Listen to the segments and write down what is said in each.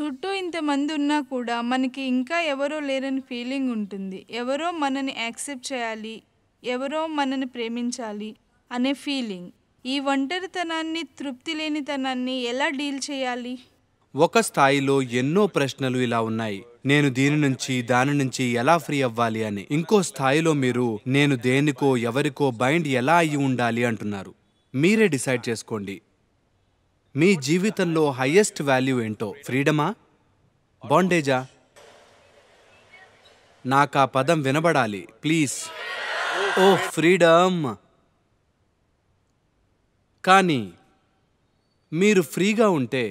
చుట్టూ ఇంతమంది ఉన్నా కూడా మనకి ఇంకా ఎవరో లేరని ఫీలింగ్ ఉంటుంది ఎవరో మనని యాక్సెప్ట్ చేయాలి ఎవరో మనని ప్రేమించాలి అనే ఫీలింగ్ ఈ ఒంటరితనాన్ని తృప్తి లేనితనాన్ని ఎలా డీల్ చేయాలి ఒక స్థాయిలో ఎన్నో ప్రశ్నలు ఇలా ఉన్నాయి నేను దీని నుంచి దాని నుంచి ఎలా ఫ్రీ అవ్వాలి అని ఇంకో స్థాయిలో మీరు నేను దేనికో ఎవరికో బైండ్ ఎలా అయ్యి ఉండాలి అంటున్నారు మీరే డిసైడ్ చేసుకోండి మీ జీవితంలో హయ్యెస్ట్ వాల్యూ ఏంటో ఫ్రీడమా బాండేజా నాకు ఆ పదం వినబడాలి ప్లీజ్ ఓ ఫ్రీడమ్ కానీ మీరు ఫ్రీగా ఉంటే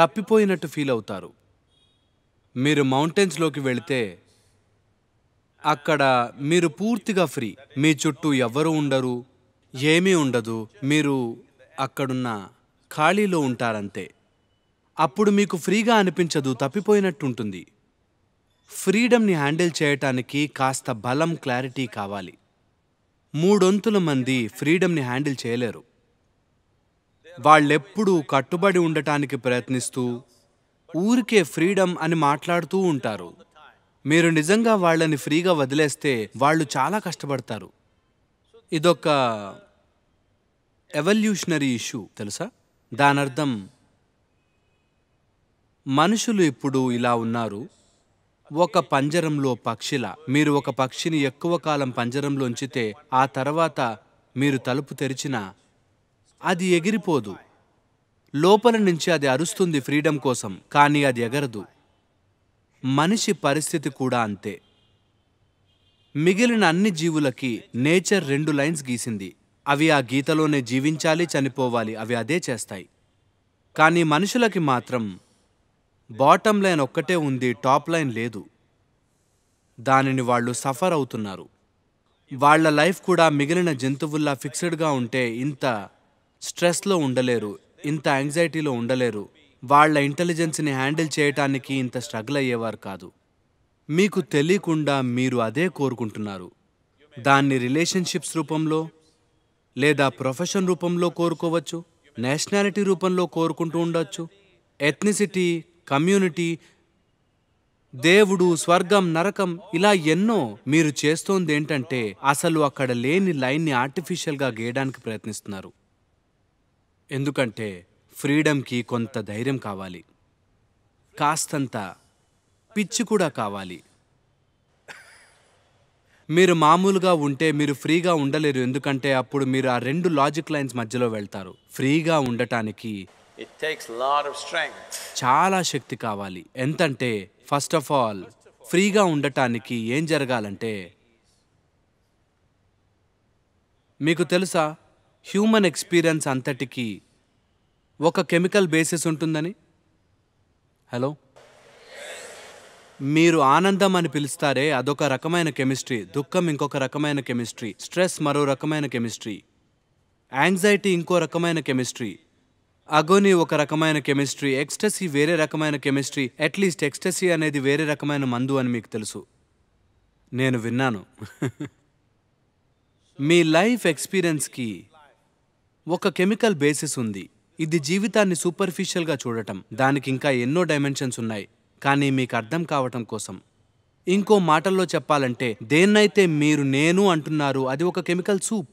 తప్పిపోయినట్టు ఫీల్ అవుతారు మీరు మౌంటైన్స్లోకి వెళితే అక్కడ మీరు పూర్తిగా ఫ్రీ మీ చుట్టూ ఎవ్వరూ ఉండరు ఏమీ ఉండదు మీరు అక్కడున్న ఖాళీలో ఉంటారంతే అప్పుడు మీకు ఫ్రీగా అనిపించదు తప్పిపోయినట్టుంటుంది ఫ్రీడమ్ని హ్యాండిల్ చేయటానికి కాస్త బలం క్లారిటీ కావాలి మూడొంతుల మంది ఫ్రీడమ్ని హ్యాండిల్ చేయలేరు వాళ్ళెప్పుడూ కట్టుబడి ఉండటానికి ప్రయత్నిస్తూ ఊరికే ఫ్రీడమ్ అని మాట్లాడుతూ ఉంటారు మీరు నిజంగా వాళ్ళని ఫ్రీగా వదిలేస్తే వాళ్ళు చాలా కష్టపడతారు ఇదొక ఎవల్యూషనరీ ఇష్యూ తెలుసా దానర్థం మనుషులు ఇప్పుడు ఇలా ఉన్నారు ఒక పంజరంలో పక్షిలా మీరు ఒక పక్షిని ఎక్కువ కాలం పంజరంలో ఉంచితే ఆ తర్వాత మీరు తలుపు తెరిచినా అది ఎగిరిపోదు లోపల నుంచి అది అరుస్తుంది ఫ్రీడమ్ కోసం కానీ అది ఎగరదు మనిషి పరిస్థితి కూడా అంతే మిగిలిన అన్ని జీవులకి నేచర్ రెండు లైన్స్ గీసింది అవి ఆ గీతలోనే జీవించాలి చనిపోవాలి అవి అదే చేస్తాయి కానీ మనుషులకి మాత్రం బాటమ్ లైన్ ఒక్కటే ఉంది టాప్ లైన్ లేదు దానిని వాళ్ళు సఫర్ అవుతున్నారు వాళ్ళ లైఫ్ కూడా మిగిలిన జంతువుల్లా ఫిక్స్డ్గా ఉంటే ఇంత స్ట్రెస్లో ఉండలేరు ఇంత యాంగ్జైటీలో ఉండలేరు వాళ్ళ ఇంటెలిజెన్స్ని హ్యాండిల్ చేయటానికి ఇంత స్ట్రగుల్ అయ్యేవారు కాదు మీకు తెలియకుండా మీరు అదే కోరుకుంటున్నారు దాన్ని రిలేషన్షిప్స్ రూపంలో లేదా ప్రొఫెషన్ రూపంలో కోరుకోవచ్చు నేషనాలిటీ రూపంలో కోరుకుంటూ ఉండొచ్చు ఎథ్నిసిటీ కమ్యూనిటీ దేవుడు స్వర్గం నరకం ఇలా ఎన్నో మీరు చేస్తోంది ఏంటంటే అసలు అక్కడ లేని లైన్ని ఆర్టిఫిషియల్గా గీయడానికి ప్రయత్నిస్తున్నారు ఎందుకంటే ఫ్రీడమ్కి కొంత ధైర్యం కావాలి కాస్తంత పిచ్చి కూడా కావాలి మీరు మామూలుగా ఉంటే మీరు ఫ్రీగా ఉండలేరు ఎందుకంటే అప్పుడు మీరు ఆ రెండు లాజిక్ లైన్స్ మధ్యలో వెళ్తారు ఫ్రీగా ఉండటానికి చాలా శక్తి కావాలి ఎంతంటే ఫస్ట్ ఆఫ్ ఆల్ ఫ్రీగా ఉండటానికి ఏం జరగాలంటే మీకు తెలుసా హ్యూమన్ ఎక్స్పీరియన్స్ అంతటికీ ఒక కెమికల్ బేసిస్ ఉంటుందని హలో మీరు ఆనందం అని పిలుస్తారే అదొక రకమైన కెమిస్ట్రీ దుఃఖం ఇంకొక రకమైన కెమిస్ట్రీ స్ట్రెస్ మరో రకమైన కెమిస్ట్రీ యాంగ్జైటీ ఇంకో రకమైన కెమిస్ట్రీ అగోని ఒక రకమైన కెమిస్ట్రీ ఎక్స్టసీ వేరే రకమైన కెమిస్ట్రీ అట్లీస్ట్ ఎక్స్టసీ అనేది వేరే రకమైన మందు అని మీకు తెలుసు నేను విన్నాను మీ లైఫ్ ఎక్స్పీరియన్స్కి ఒక కెమికల్ బేసిస్ ఉంది ఇది జీవితాన్ని సూపర్ఫిషియల్గా చూడటం దానికి ఇంకా ఎన్నో డైమెన్షన్స్ ఉన్నాయి కానీ మీకు అర్థం కావటం కోసం ఇంకో మాటల్లో చెప్పాలంటే దేన్నైతే మీరు నేను అంటున్నారు అది ఒక కెమికల్ సూప్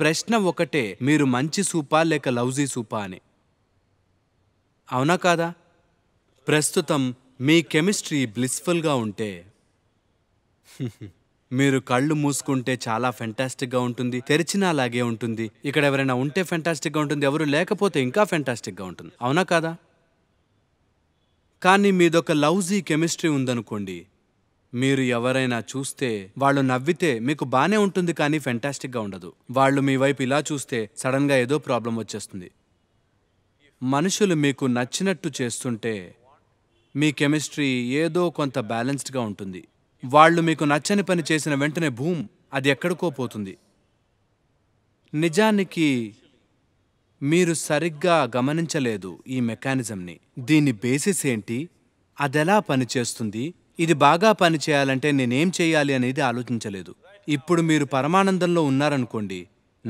ప్రశ్న ఒకటే మీరు మంచి సూపా లేక లౌజీ సూపా అని అవునా కాదా ప్రస్తుతం మీ కెమిస్ట్రీ బ్లిస్ఫుల్గా ఉంటే మీరు కళ్ళు మూసుకుంటే చాలా ఫెంటాస్టిక్గా ఉంటుంది తెరిచినా అలాగే ఉంటుంది ఇక్కడ ఎవరైనా ఉంటే ఫెంటాస్టిక్గా ఉంటుంది ఎవరు లేకపోతే ఇంకా ఫెంటాస్టిక్గా ఉంటుంది అవునా కాదా కానీ మీదొక లౌజీ కెమిస్ట్రీ ఉందనుకోండి మీరు ఎవరైనా చూస్తే వాళ్ళు నవ్వితే మీకు బాగానే ఉంటుంది కానీ ఫెంటాస్టిక్గా ఉండదు వాళ్ళు మీ వైపు ఇలా చూస్తే సడన్గా ఏదో ప్రాబ్లం వచ్చేస్తుంది మనుషులు మీకు నచ్చినట్టు చేస్తుంటే మీ కెమిస్ట్రీ ఏదో కొంత బ్యాలెన్స్డ్గా ఉంటుంది వాళ్ళు మీకు నచ్చని పని చేసిన వెంటనే భూమ్ అది ఎక్కడికో పోతుంది నిజానికి మీరు సరిగ్గా గమనించలేదు ఈ మెకానిజంని దీని బేసిస్ ఏంటి అదెలా పనిచేస్తుంది ఇది బాగా పనిచేయాలంటే నేనేం చేయాలి అనేది ఆలోచించలేదు ఇప్పుడు మీరు పరమానందంలో ఉన్నారనుకోండి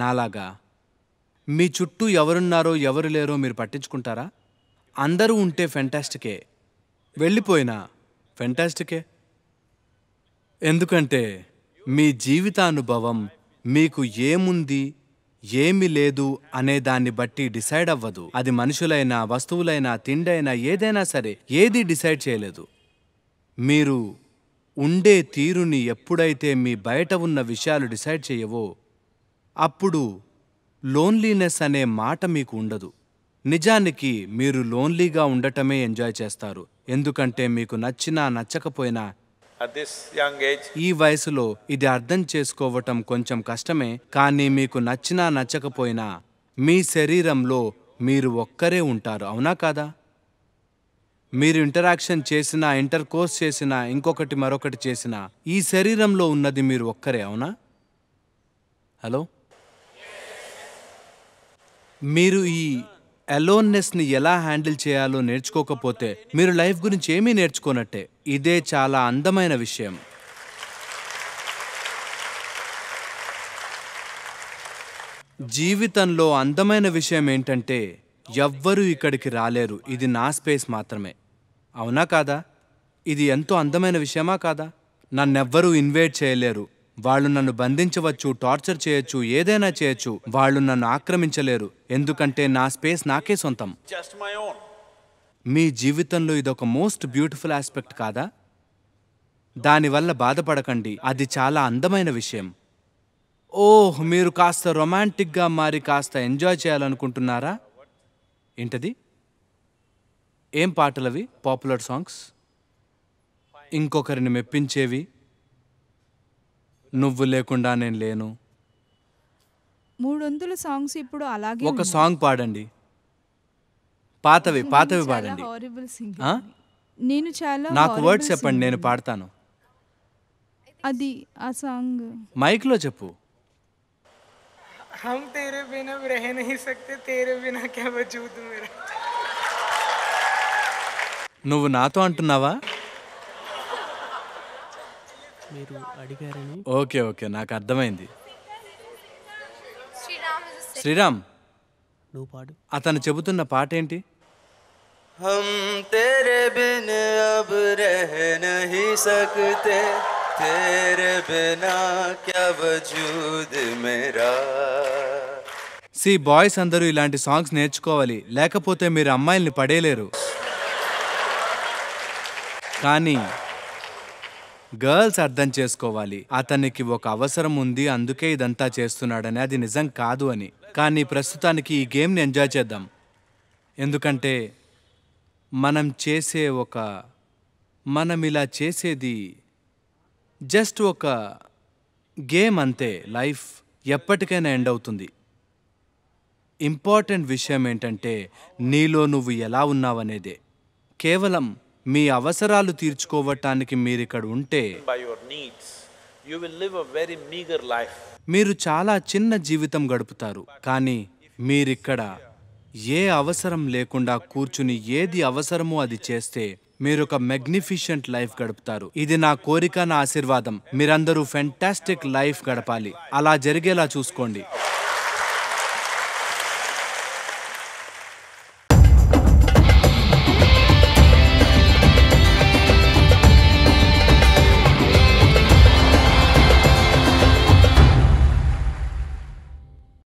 నాలాగా మీ చుట్టూ ఎవరున్నారో ఎవరు లేరో మీరు పట్టించుకుంటారా అందరూ ఉంటే ఫెంటాస్టికే వెళ్ళిపోయినా ఫెంటాస్టికే ఎందుకంటే మీ జీవితానుభవం మీకు ఏముంది ఏమి లేదు అనే దాన్ని బట్టి డిసైడ్ అవ్వదు అది మనుషులైనా వస్తువులైనా తిండైనా ఏదైనా సరే ఏది డిసైడ్ చేయలేదు మీరు ఉండే తీరుని ఎప్పుడైతే మీ బయట ఉన్న విషయాలు డిసైడ్ చేయవో అప్పుడు లోన్లీనెస్ అనే మాట మీకు ఉండదు నిజానికి మీరు లోన్లీగా ఉండటమే ఎంజాయ్ చేస్తారు ఎందుకంటే మీకు నచ్చినా నచ్చకపోయినా ఈ వయసులో ఇది అర్థం చేసుకోవటం కొంచెం కష్టమే కానీ మీకు నచ్చినా నచ్చకపోయినా మీ శరీరంలో మీరు ఒక్కరే ఉంటారు అవునా కాదా మీరు ఇంటరాక్షన్ చేసినా ఇంటర్ కోర్స్ చేసినా ఇంకొకటి మరొకటి చేసినా ఈ శరీరంలో ఉన్నది మీరు ఒక్కరే అవునా హలో మీరు ఈ అలోన్నెస్ని ఎలా హ్యాండిల్ చేయాలో నేర్చుకోకపోతే మీరు లైఫ్ గురించి ఏమీ నేర్చుకోనట్టే ఇదే చాలా అందమైన విషయం జీవితంలో అందమైన విషయం ఏంటంటే ఎవ్వరూ ఇక్కడికి రాలేరు ఇది నా స్పేస్ మాత్రమే అవునా కాదా ఇది ఎంతో అందమైన విషయమా కాదా నన్నెవ్వరూ ఇన్వైట్ చేయలేరు వాళ్ళు నన్ను బంధించవచ్చు టార్చర్ చేయొచ్చు ఏదైనా చేయొచ్చు వాళ్ళు నన్ను ఆక్రమించలేరు ఎందుకంటే నా స్పేస్ నాకే సొంతం మీ జీవితంలో ఇదొక మోస్ట్ బ్యూటిఫుల్ ఆస్పెక్ట్ కాదా దానివల్ల బాధపడకండి అది చాలా అందమైన విషయం ఓహ్ మీరు కాస్త రొమాంటిక్గా మారి కాస్త ఎంజాయ్ చేయాలనుకుంటున్నారా ఏంటది ఏం పాటలవి పాపులర్ సాంగ్స్ ఇంకొకరిని మెప్పించేవి నువ్వు లేకుండా నేను లేను మూడు వందల సాంగ్స్ ఇప్పుడు అలాగే ఒక సాంగ్ పాడండి పాతవి పాతవి పాడండి నేను చాలా నాకు వర్డ్స్ చెప్పండి నేను పాడతాను అది ఆ సాంగ్ మైక్ లో చెప్పు हम तेरे बिना रह నువ్వు నాతో అంటున్నావా మీరు అడిగారని ఓకే ఓకే నాకు అర్థమైంది శ్రీరామ్ నువ్వు పాడు అతను చెబుతున్న పాట ఏంటి हम तेरे बिन अब रह नहीं सकते तेरे बिना क्या वजूद मेरा సి బాయ్స్ అందరూ ఇలాంటి సాంగ్స్ నేర్చుకోవాలి లేకపోతే మీరు అమ్మాయిల్ని పడేయలేరు కానీ గర్ల్స్ అర్థం చేసుకోవాలి అతనికి ఒక అవసరం ఉంది అందుకే ఇదంతా చేస్తున్నాడని అది నిజం కాదు అని కానీ ప్రస్తుతానికి ఈ గేమ్ని ఎంజాయ్ చేద్దాం ఎందుకంటే మనం చేసే ఒక మనం ఇలా చేసేది జస్ట్ ఒక గేమ్ అంతే లైఫ్ ఎప్పటికైనా ఎండ్ అవుతుంది ఇంపార్టెంట్ విషయం ఏంటంటే నీలో నువ్వు ఎలా ఉన్నావనేదే కేవలం మీ అవసరాలు తీర్చుకోవటానికి మీరిక్కడ ఉంటే మీరు చాలా చిన్న జీవితం గడుపుతారు కానీ మీరిక్కడ ఏ అవసరం లేకుండా కూర్చుని ఏది అవసరమో అది చేస్తే మీరు ఒక మెగ్నిఫిషెంట్ లైఫ్ గడుపుతారు ఇది నా కోరిక నా ఆశీర్వాదం మీరందరూ ఫెంటాస్టిక్ లైఫ్ గడపాలి అలా జరిగేలా చూసుకోండి